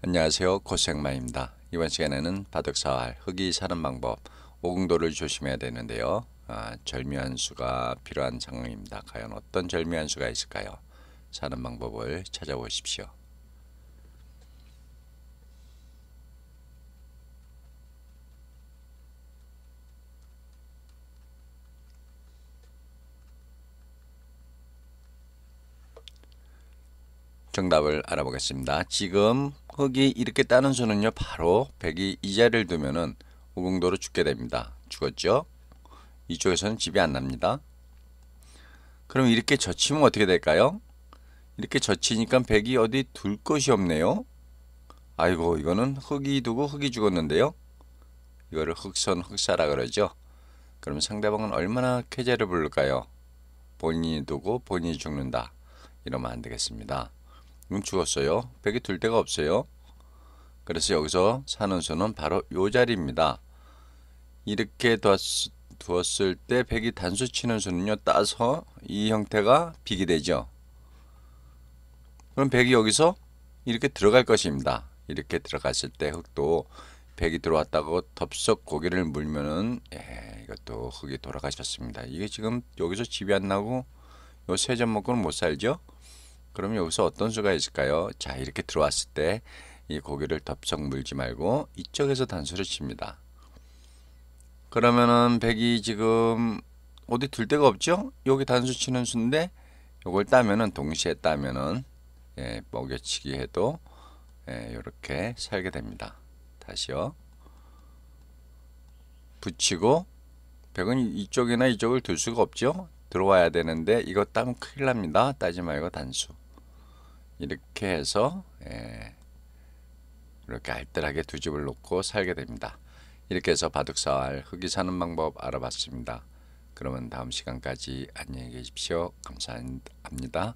안녕하세요. 고생마입니다. 이번 시간에는 바둑사활, 흙이 사는 방법, 오공도를 조심해야 되는데요. 아, 절묘한 수가 필요한 상황입니다. 과연 어떤 절묘한 수가 있을까요? 사는 방법을 찾아보십시오. 정답을 알아보겠습니다. 지금 흙이 이렇게 따는 수는요. 바로 백이이 자리를 두면은 5공도로 죽게 됩니다. 죽었죠? 이쪽에서는 집이 안 납니다. 그럼 이렇게 젖히면 어떻게 될까요? 이렇게 젖히니까 백이 어디 둘 것이 없네요. 아이고 이거는 흙이 두고 흙이 죽었는데요. 이거를 흙선 흙사라 그러죠. 그럼 상대방은 얼마나 쾌재를 부를까요? 본인이 두고 본인이 죽는다. 이러면 안 되겠습니다. 6 죽었어요. 1이둘 데가 없어요. 그래서 여기서 사는 수는 바로 요 자리입니다. 이렇게 두었, 두었을 때1이 단수 치는 수는요. 따서 이 형태가 빅이 되죠. 그럼 1이 여기서 이렇게 들어갈 것입니다. 이렇게 들어갔을 때 흙도 1이 들어왔다고 덥석 고개를 물면은 예, 이것도 흙이 돌아가셨습니다. 이게 지금 여기서 집이 안 나고 요세점 먹고는 못 살죠. 그럼 여기서 어떤 수가 있을까요? 자 이렇게 들어왔을 때 이 고개를 덥석 물지 말고 이쪽에서 단수를 칩니다. 그러면은 100이 지금 어디 둘 데가 없죠? 여기 단수 치는 수인데 이걸 따면은 동시에 따면은 예, 먹여치기 해도 예, 이렇게 살게 됩니다. 다시요. 붙이고 100은 이쪽이나 이쪽을 둘 수가 없죠? 들어와야 되는데 이거 따면 큰일 납니다. 따지 말고 단수. 이렇게 해서 예, 이렇게 알뜰하게 두 집을 놓고 살게 됩니다. 이렇게 해서 바둑살 흙이 사는 방법 알아봤습니다. 그러면 다음 시간까지 안녕히 계십시오. 감사합니다.